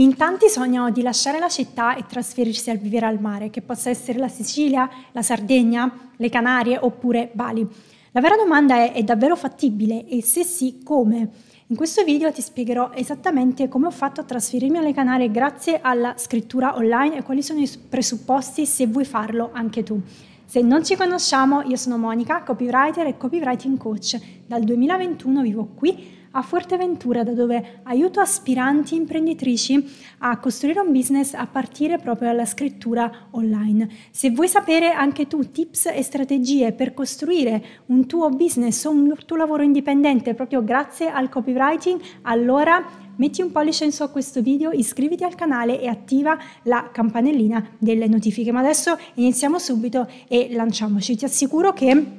In tanti sognano di lasciare la città e trasferirsi a vivere al mare, che possa essere la Sicilia, la Sardegna, le Canarie oppure Bali. La vera domanda è, è davvero fattibile? E se sì, come? In questo video ti spiegherò esattamente come ho fatto a trasferirmi alle Canarie grazie alla scrittura online e quali sono i presupposti se vuoi farlo anche tu. Se non ci conosciamo, io sono Monica, copywriter e copywriting coach. Dal 2021 vivo qui a Fuerteventura, da dove aiuto aspiranti imprenditrici a costruire un business a partire proprio dalla scrittura online. Se vuoi sapere anche tu tips e strategie per costruire un tuo business o un tuo lavoro indipendente proprio grazie al copywriting, allora metti un pollice in su a questo video, iscriviti al canale e attiva la campanellina delle notifiche. Ma adesso iniziamo subito e lanciamoci. Ti assicuro che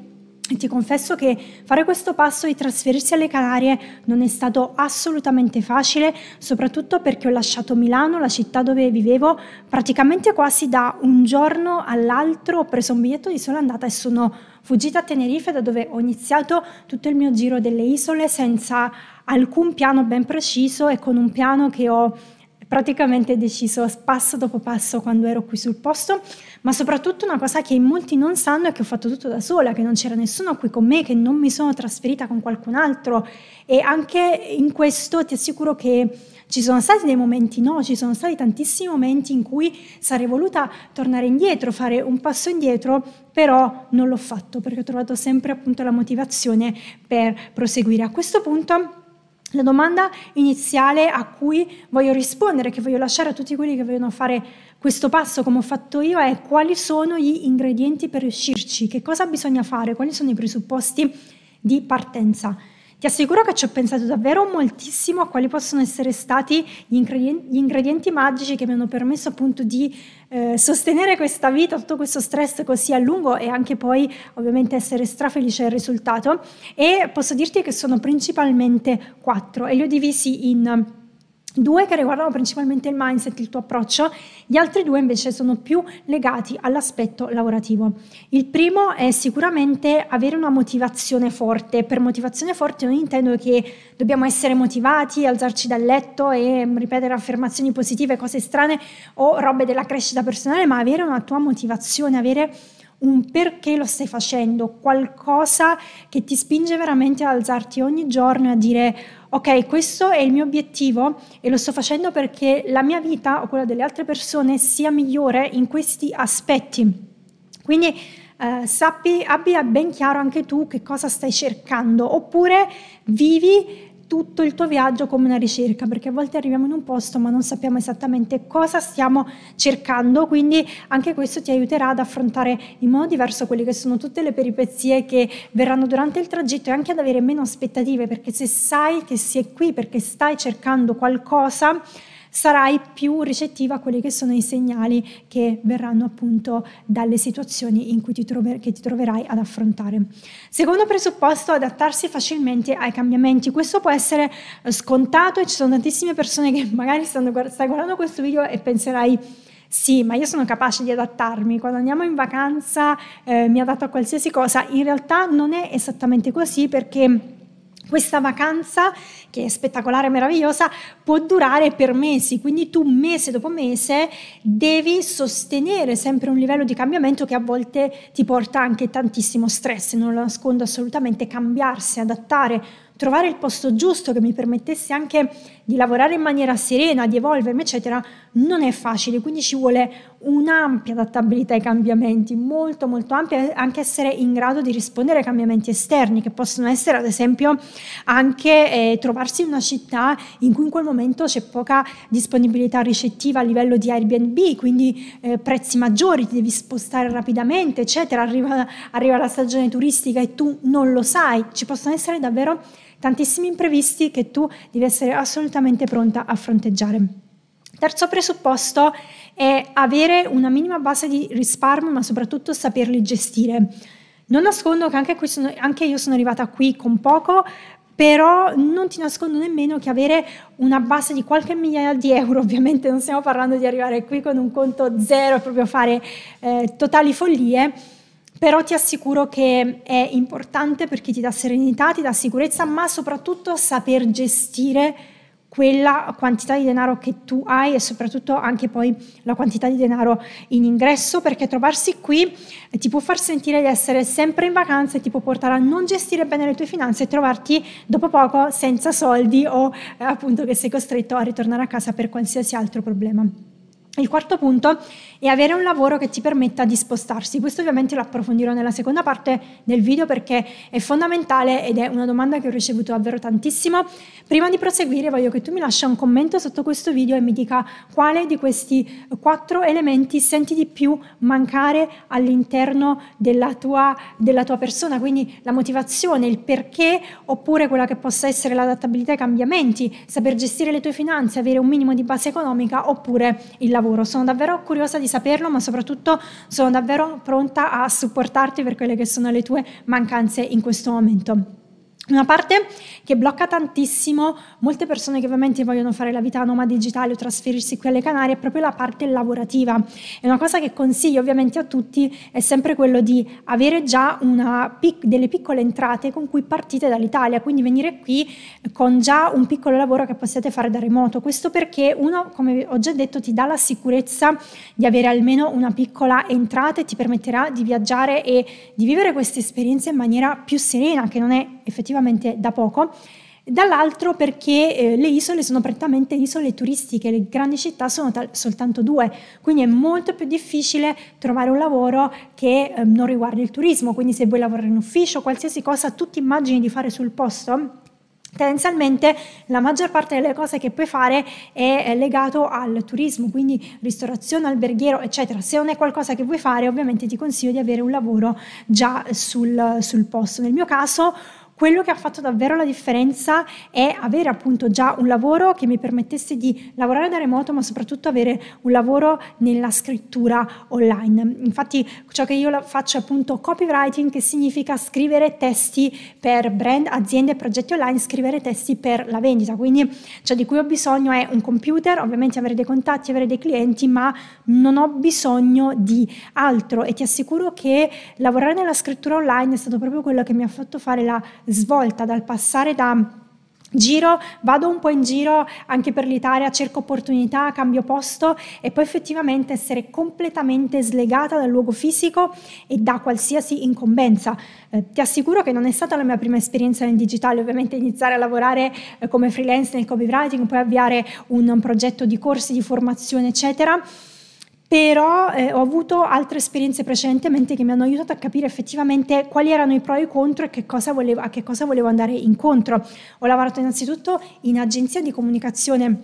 e ti confesso che fare questo passo di trasferirsi alle Canarie non è stato assolutamente facile, soprattutto perché ho lasciato Milano, la città dove vivevo, praticamente quasi da un giorno all'altro ho preso un biglietto di sola andata e sono fuggita a Tenerife da dove ho iniziato tutto il mio giro delle isole senza alcun piano ben preciso e con un piano che ho praticamente deciso passo dopo passo quando ero qui sul posto, ma soprattutto una cosa che molti non sanno è che ho fatto tutto da sola, che non c'era nessuno qui con me, che non mi sono trasferita con qualcun altro e anche in questo ti assicuro che ci sono stati dei momenti no, ci sono stati tantissimi momenti in cui sarei voluta tornare indietro, fare un passo indietro, però non l'ho fatto perché ho trovato sempre appunto la motivazione per proseguire. A questo punto la domanda iniziale a cui voglio rispondere, che voglio lasciare a tutti quelli che vogliono fare questo passo come ho fatto io, è quali sono gli ingredienti per riuscirci, che cosa bisogna fare, quali sono i presupposti di partenza. Ti assicuro che ci ho pensato davvero moltissimo a quali possono essere stati gli ingredienti, gli ingredienti magici che mi hanno permesso appunto di eh, sostenere questa vita, tutto questo stress così a lungo e anche poi ovviamente essere strafelice del risultato e posso dirti che sono principalmente quattro e li ho divisi in due che riguardano principalmente il mindset, il tuo approccio, gli altri due invece sono più legati all'aspetto lavorativo. Il primo è sicuramente avere una motivazione forte, per motivazione forte non intendo che dobbiamo essere motivati, alzarci dal letto e mm, ripetere affermazioni positive, cose strane o robe della crescita personale, ma avere una tua motivazione, avere un perché lo stai facendo, qualcosa che ti spinge veramente ad alzarti ogni giorno e a dire ok, questo è il mio obiettivo e lo sto facendo perché la mia vita o quella delle altre persone sia migliore in questi aspetti. Quindi eh, sappi, abbia ben chiaro anche tu che cosa stai cercando, oppure vivi tutto il tuo viaggio come una ricerca, perché a volte arriviamo in un posto ma non sappiamo esattamente cosa stiamo cercando, quindi anche questo ti aiuterà ad affrontare in modo diverso quelle che sono tutte le peripezie che verranno durante il tragitto e anche ad avere meno aspettative, perché se sai che sei qui perché stai cercando qualcosa, sarai più ricettiva a quelli che sono i segnali che verranno appunto dalle situazioni in cui ti, trover- ti troverai ad affrontare. Secondo presupposto, adattarsi facilmente ai cambiamenti. Questo può essere eh, scontato e ci sono tantissime persone che magari stanno, stai guardando questo video e penserai sì, ma io sono capace di adattarmi, quando andiamo in vacanza eh, mi adatto a qualsiasi cosa, in realtà non è esattamente così perché questa vacanza, che è spettacolare e meravigliosa, può durare per mesi, quindi tu mese dopo mese devi sostenere sempre un livello di cambiamento che a volte ti porta anche tantissimo stress, non lo nascondo assolutamente, cambiarsi, adattare trovare il posto giusto che mi permettesse anche di lavorare in maniera serena, di evolvermi, eccetera, non è facile, quindi ci vuole un'ampia adattabilità ai cambiamenti, molto molto ampia, anche essere in grado di rispondere ai cambiamenti esterni, che possono essere ad esempio anche eh, trovarsi in una città in cui in quel momento c'è poca disponibilità ricettiva a livello di Airbnb, quindi eh, prezzi maggiori, ti devi spostare rapidamente, eccetera, arriva, arriva la stagione turistica e tu non lo sai, ci possono essere davvero tantissimi imprevisti che tu devi essere assolutamente pronta a fronteggiare. Terzo presupposto è avere una minima base di risparmio, ma soprattutto saperli gestire. Non nascondo che anche, sono, anche io sono arrivata qui con poco, però non ti nascondo nemmeno che avere una base di qualche migliaia di euro, ovviamente non stiamo parlando di arrivare qui con un conto zero e proprio fare eh, totali follie, però ti assicuro che è importante perché ti dà serenità, ti dà sicurezza, ma soprattutto saper gestire quella quantità di denaro che tu hai e soprattutto anche poi la quantità di denaro in ingresso perché trovarsi qui eh, ti può far sentire di essere sempre in vacanza e ti può portare a non gestire bene le tue finanze e trovarti dopo poco senza soldi o eh, appunto che sei costretto a ritornare a casa per qualsiasi altro problema. Il quarto punto è avere un lavoro che ti permetta di spostarsi. Questo ovviamente lo approfondirò nella seconda parte del video perché è fondamentale ed è una domanda che ho ricevuto davvero tantissimo. Prima di proseguire voglio che tu mi lascia un commento sotto questo video e mi dica quale di questi quattro elementi senti di più mancare all'interno della tua, della tua persona, quindi la motivazione, il perché oppure quella che possa essere l'adattabilità ai cambiamenti, saper gestire le tue finanze, avere un minimo di base economica oppure il lavoro lavoro. Sono davvero curiosa di saperlo, ma soprattutto sono davvero pronta a supportarti per quelle che sono le tue mancanze in questo momento. Una parte che blocca tantissimo molte persone che ovviamente vogliono fare la vita nomad digitale o trasferirsi qui alle Canarie è proprio la parte lavorativa. E una cosa che consiglio ovviamente a tutti è sempre quello di avere già una, delle piccole entrate con cui partite dall'Italia, quindi venire qui con già un piccolo lavoro che possiate fare da remoto. Questo perché uno, come ho già detto, ti dà la sicurezza di avere almeno una piccola entrata e ti permetterà di viaggiare e di vivere queste esperienze in maniera più serena, che non è effettivamente veramente da poco. Dall'altro perché eh, le isole sono prettamente isole turistiche, le grandi città sono tal- soltanto due, quindi è molto più difficile trovare un lavoro che eh, non riguarda il turismo, quindi se vuoi lavorare in ufficio, qualsiasi cosa, tu ti immagini di fare sul posto, Tendenzialmente la maggior parte delle cose che puoi fare è legato al turismo, quindi ristorazione, alberghiero, eccetera. Se non è qualcosa che vuoi fare, ovviamente ti consiglio di avere un lavoro già sul, sul posto. Nel mio caso quello che ha fatto davvero la differenza è avere appunto già un lavoro che mi permettesse di lavorare da remoto, ma soprattutto avere un lavoro nella scrittura online. Infatti ciò che io faccio è appunto copywriting, che significa scrivere testi per brand, aziende, e progetti online, scrivere testi per la vendita. Quindi ciò di cui ho bisogno è un computer, ovviamente avere dei contatti, avere dei clienti, ma non ho bisogno di altro e ti assicuro che lavorare nella scrittura online è stato proprio quello che mi ha fatto fare la svolta dal passare da giro, vado un po' in giro anche per l'Italia, cerco opportunità, cambio posto e poi effettivamente essere completamente slegata dal luogo fisico e da qualsiasi incombenza. Eh, ti assicuro che non è stata la mia prima esperienza nel digitale, ovviamente iniziare a lavorare eh, come freelance nel copywriting, poi avviare un, un progetto di corsi, di formazione, eccetera però eh, ho avuto altre esperienze precedentemente che mi hanno aiutato a capire effettivamente quali erano i pro e i contro e che volevo, a che cosa volevo andare incontro. Ho lavorato innanzitutto in agenzia di comunicazione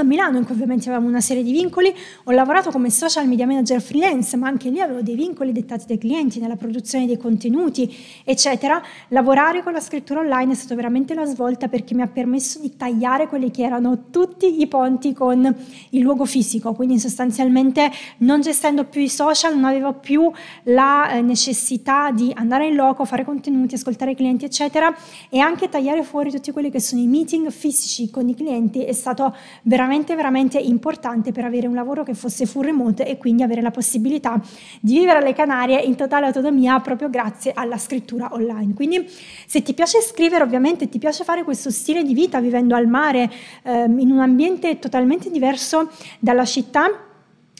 a Milano, in cui ovviamente avevamo una serie di vincoli, ho lavorato come social media manager freelance, ma anche lì avevo dei vincoli dettati dai clienti nella produzione dei contenuti, eccetera. Lavorare con la scrittura online è stata veramente la svolta perché mi ha permesso di tagliare quelli che erano tutti i ponti con il luogo fisico, quindi sostanzialmente non gestendo più i social non avevo più la eh, necessità di andare in loco, fare contenuti, ascoltare i clienti, eccetera, e anche tagliare fuori tutti quelli che sono i meeting fisici con i clienti è stato veramente veramente veramente importante per avere un lavoro che fosse full remote e quindi avere la possibilità di vivere alle Canarie in totale autonomia proprio grazie alla scrittura online. Quindi se ti piace scrivere ovviamente ti piace fare questo stile di vita vivendo al mare ehm, in un ambiente totalmente diverso dalla città,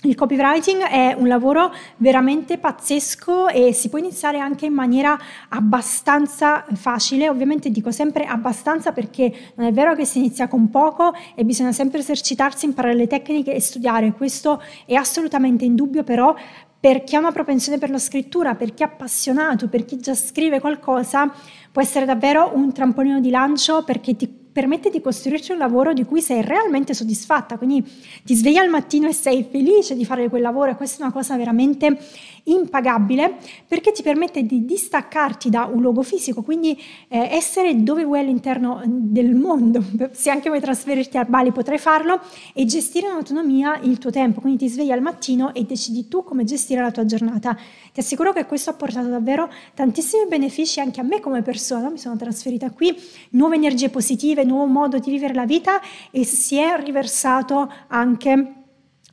il copywriting è un lavoro veramente pazzesco e si può iniziare anche in maniera abbastanza facile, ovviamente dico sempre abbastanza perché non è vero che si inizia con poco e bisogna sempre esercitarsi, imparare le tecniche e studiare, questo è assolutamente in dubbio però per chi ha una propensione per la scrittura, per chi è appassionato, per chi già scrive qualcosa, può essere davvero un trampolino di lancio perché ti permette di costruirci un lavoro di cui sei realmente soddisfatta, quindi ti svegli al mattino e sei felice di fare quel lavoro e questa è una cosa veramente impagabile perché ti permette di distaccarti da un luogo fisico, quindi eh, essere dove vuoi all'interno mm, del mondo, se anche vuoi trasferirti a Bali potrai farlo e gestire in autonomia il tuo tempo, quindi ti svegli al mattino e decidi tu come gestire la tua giornata. Ti assicuro che questo ha portato davvero tantissimi benefici anche a me come persona, mi sono trasferita qui, nuove energie positive, nuovo modo di vivere la vita e si è riversato anche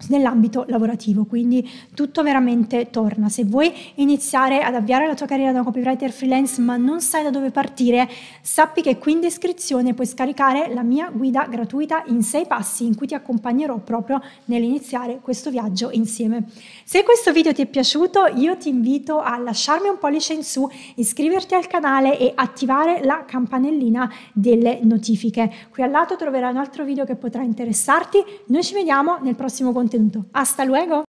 nell'ambito lavorativo, quindi tutto veramente torna. Se vuoi iniziare ad avviare la tua carriera da copywriter freelance ma non sai da dove partire, sappi che qui in descrizione puoi scaricare la mia guida gratuita in sei passi in cui ti accompagnerò proprio nell'iniziare questo viaggio insieme. Se questo video ti è piaciuto, io ti invito a lasciarmi un pollice in su, iscriverti al canale e attivare la campanellina delle notifiche. Qui al lato troverai un altro video che potrà interessarti. Noi ci vediamo nel prossimo contenuto Hasta luego.